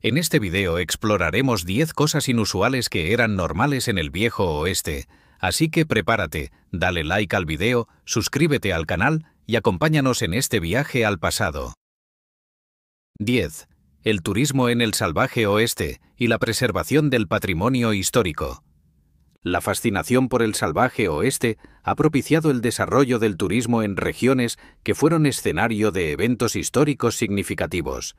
En este video exploraremos 10 cosas inusuales que eran normales en el viejo oeste, así que prepárate, dale like al video, suscríbete al canal y acompáñanos en este viaje al pasado. 10. El turismo en el salvaje oeste y la preservación del patrimonio histórico. La fascinación por el salvaje oeste ha propiciado el desarrollo del turismo en regiones que fueron escenario de eventos históricos significativos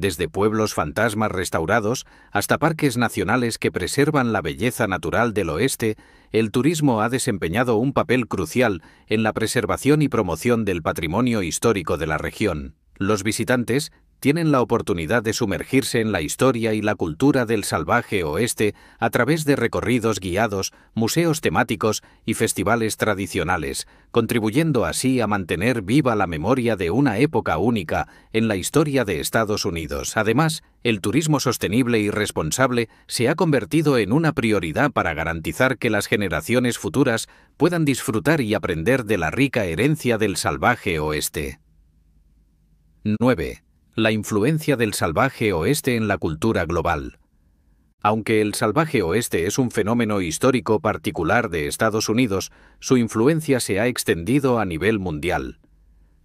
desde pueblos fantasmas restaurados hasta parques nacionales que preservan la belleza natural del oeste, el turismo ha desempeñado un papel crucial en la preservación y promoción del patrimonio histórico de la región. Los visitantes tienen la oportunidad de sumergirse en la historia y la cultura del salvaje oeste a través de recorridos guiados, museos temáticos y festivales tradicionales, contribuyendo así a mantener viva la memoria de una época única en la historia de Estados Unidos. Además, el turismo sostenible y responsable se ha convertido en una prioridad para garantizar que las generaciones futuras puedan disfrutar y aprender de la rica herencia del salvaje oeste. 9 la influencia del salvaje oeste en la cultura global. Aunque el salvaje oeste es un fenómeno histórico particular de Estados Unidos, su influencia se ha extendido a nivel mundial.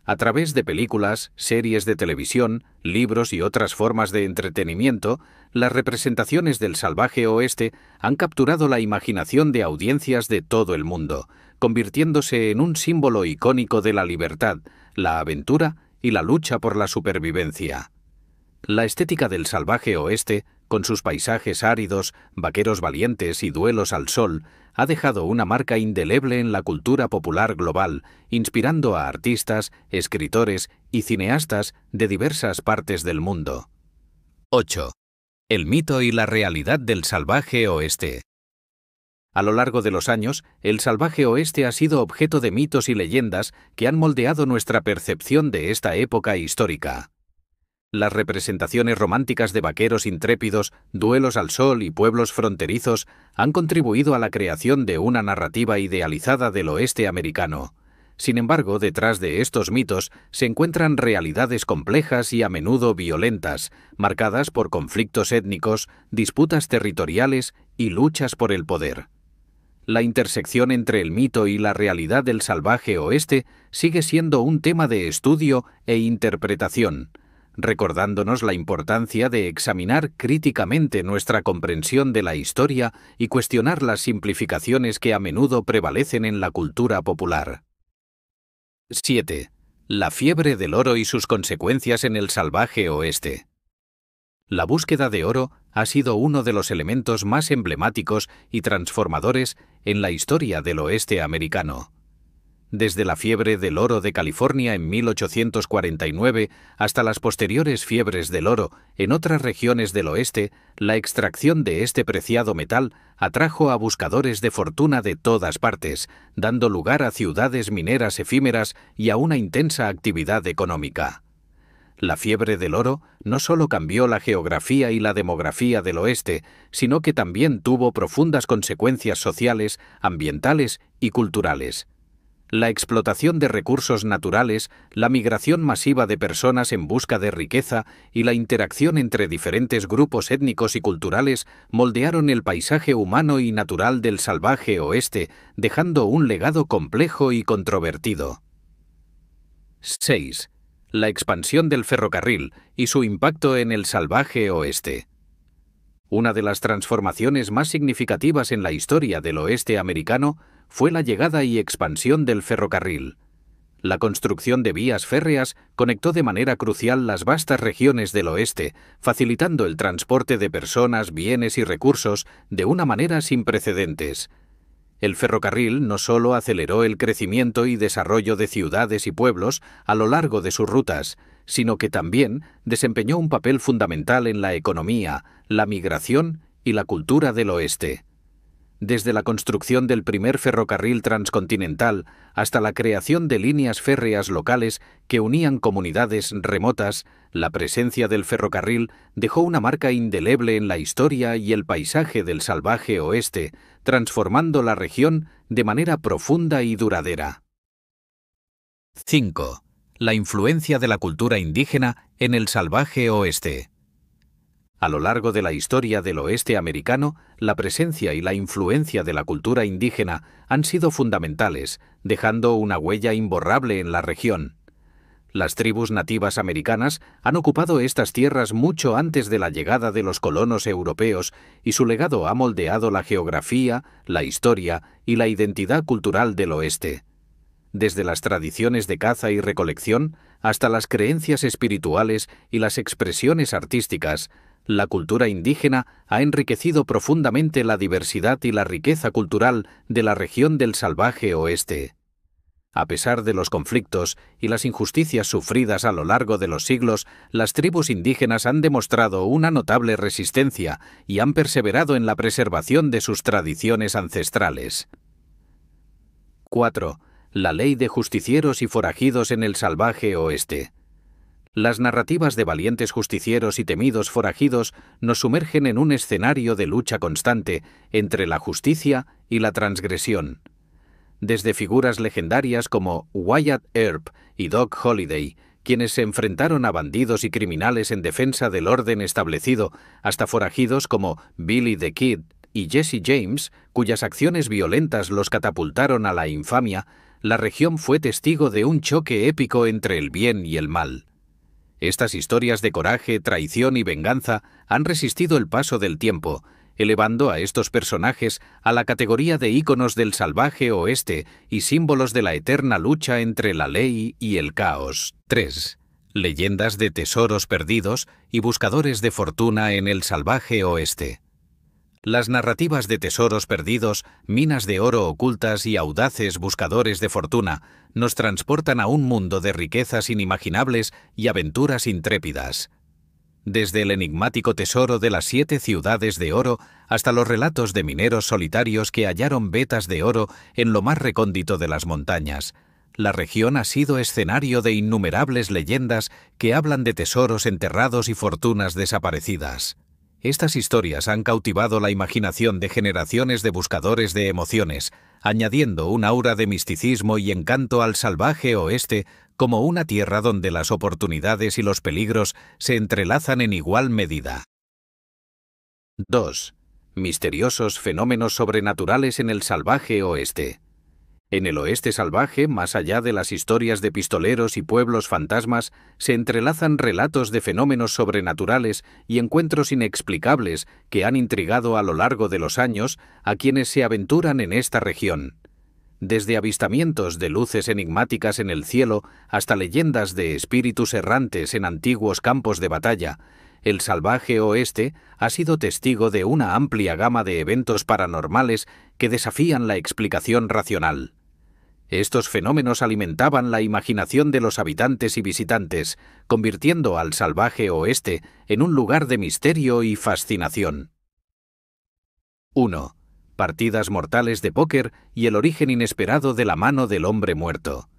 A través de películas, series de televisión, libros y otras formas de entretenimiento, las representaciones del salvaje oeste han capturado la imaginación de audiencias de todo el mundo, convirtiéndose en un símbolo icónico de la libertad, la aventura y la lucha por la supervivencia. La estética del salvaje oeste, con sus paisajes áridos, vaqueros valientes y duelos al sol, ha dejado una marca indeleble en la cultura popular global, inspirando a artistas, escritores y cineastas de diversas partes del mundo. 8. El mito y la realidad del salvaje oeste. A lo largo de los años, el salvaje oeste ha sido objeto de mitos y leyendas que han moldeado nuestra percepción de esta época histórica. Las representaciones románticas de vaqueros intrépidos, duelos al sol y pueblos fronterizos han contribuido a la creación de una narrativa idealizada del oeste americano. Sin embargo, detrás de estos mitos se encuentran realidades complejas y a menudo violentas, marcadas por conflictos étnicos, disputas territoriales y luchas por el poder la intersección entre el mito y la realidad del salvaje oeste sigue siendo un tema de estudio e interpretación, recordándonos la importancia de examinar críticamente nuestra comprensión de la historia y cuestionar las simplificaciones que a menudo prevalecen en la cultura popular. 7. La fiebre del oro y sus consecuencias en el salvaje oeste. La búsqueda de oro ha sido uno de los elementos más emblemáticos y transformadores en la historia del oeste americano. Desde la fiebre del oro de California en 1849 hasta las posteriores fiebres del oro en otras regiones del oeste, la extracción de este preciado metal atrajo a buscadores de fortuna de todas partes, dando lugar a ciudades mineras efímeras y a una intensa actividad económica. La fiebre del oro no solo cambió la geografía y la demografía del oeste, sino que también tuvo profundas consecuencias sociales, ambientales y culturales. La explotación de recursos naturales, la migración masiva de personas en busca de riqueza y la interacción entre diferentes grupos étnicos y culturales moldearon el paisaje humano y natural del salvaje oeste, dejando un legado complejo y controvertido. 6 la expansión del ferrocarril y su impacto en el salvaje oeste. Una de las transformaciones más significativas en la historia del oeste americano fue la llegada y expansión del ferrocarril. La construcción de vías férreas conectó de manera crucial las vastas regiones del oeste, facilitando el transporte de personas, bienes y recursos de una manera sin precedentes. El ferrocarril no solo aceleró el crecimiento y desarrollo de ciudades y pueblos a lo largo de sus rutas, sino que también desempeñó un papel fundamental en la economía, la migración y la cultura del oeste desde la construcción del primer ferrocarril transcontinental hasta la creación de líneas férreas locales que unían comunidades remotas, la presencia del ferrocarril dejó una marca indeleble en la historia y el paisaje del salvaje oeste, transformando la región de manera profunda y duradera. 5. La influencia de la cultura indígena en el salvaje oeste. A lo largo de la historia del oeste americano, la presencia y la influencia de la cultura indígena han sido fundamentales, dejando una huella imborrable en la región. Las tribus nativas americanas han ocupado estas tierras mucho antes de la llegada de los colonos europeos y su legado ha moldeado la geografía, la historia y la identidad cultural del oeste desde las tradiciones de caza y recolección hasta las creencias espirituales y las expresiones artísticas, la cultura indígena ha enriquecido profundamente la diversidad y la riqueza cultural de la región del salvaje oeste. A pesar de los conflictos y las injusticias sufridas a lo largo de los siglos, las tribus indígenas han demostrado una notable resistencia y han perseverado en la preservación de sus tradiciones ancestrales. 4 la ley de justicieros y forajidos en el salvaje oeste. Las narrativas de valientes justicieros y temidos forajidos nos sumergen en un escenario de lucha constante entre la justicia y la transgresión. Desde figuras legendarias como Wyatt Earp y Doc Holliday, quienes se enfrentaron a bandidos y criminales en defensa del orden establecido, hasta forajidos como Billy the Kid y Jesse James, cuyas acciones violentas los catapultaron a la infamia, la región fue testigo de un choque épico entre el bien y el mal. Estas historias de coraje, traición y venganza han resistido el paso del tiempo, elevando a estos personajes a la categoría de íconos del salvaje oeste y símbolos de la eterna lucha entre la ley y el caos. 3. Leyendas de tesoros perdidos y buscadores de fortuna en el salvaje oeste. Las narrativas de tesoros perdidos, minas de oro ocultas y audaces buscadores de fortuna nos transportan a un mundo de riquezas inimaginables y aventuras intrépidas. Desde el enigmático tesoro de las siete ciudades de oro hasta los relatos de mineros solitarios que hallaron vetas de oro en lo más recóndito de las montañas, la región ha sido escenario de innumerables leyendas que hablan de tesoros enterrados y fortunas desaparecidas. Estas historias han cautivado la imaginación de generaciones de buscadores de emociones, añadiendo un aura de misticismo y encanto al salvaje oeste como una tierra donde las oportunidades y los peligros se entrelazan en igual medida. 2. Misteriosos fenómenos sobrenaturales en el salvaje oeste. En el oeste salvaje, más allá de las historias de pistoleros y pueblos fantasmas, se entrelazan relatos de fenómenos sobrenaturales y encuentros inexplicables que han intrigado a lo largo de los años a quienes se aventuran en esta región. Desde avistamientos de luces enigmáticas en el cielo hasta leyendas de espíritus errantes en antiguos campos de batalla, el salvaje oeste ha sido testigo de una amplia gama de eventos paranormales que desafían la explicación racional. Estos fenómenos alimentaban la imaginación de los habitantes y visitantes, convirtiendo al salvaje oeste en un lugar de misterio y fascinación. 1. Partidas mortales de póker y el origen inesperado de la mano del hombre muerto.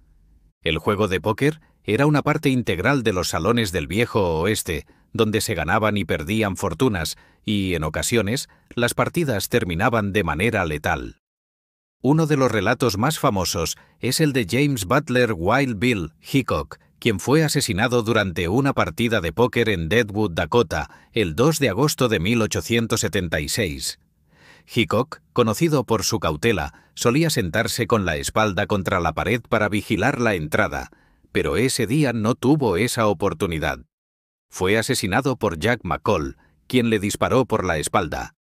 El juego de póker era una parte integral de los salones del viejo oeste, donde se ganaban y perdían fortunas, y en ocasiones las partidas terminaban de manera letal. Uno de los relatos más famosos es el de James Butler Wild Bill Hickok, quien fue asesinado durante una partida de póker en Deadwood, Dakota, el 2 de agosto de 1876. Hickok, conocido por su cautela, solía sentarse con la espalda contra la pared para vigilar la entrada, pero ese día no tuvo esa oportunidad. Fue asesinado por Jack McCall, quien le disparó por la espalda.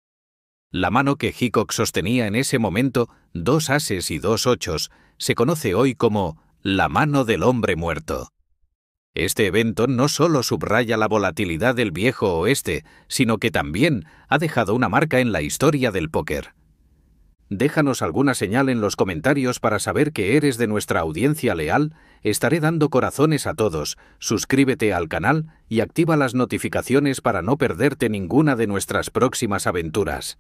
La mano que Hickok sostenía en ese momento, dos ases y dos ochos, se conoce hoy como la mano del hombre muerto. Este evento no solo subraya la volatilidad del viejo oeste, sino que también ha dejado una marca en la historia del póker. Déjanos alguna señal en los comentarios para saber que eres de nuestra audiencia leal, estaré dando corazones a todos, suscríbete al canal y activa las notificaciones para no perderte ninguna de nuestras próximas aventuras.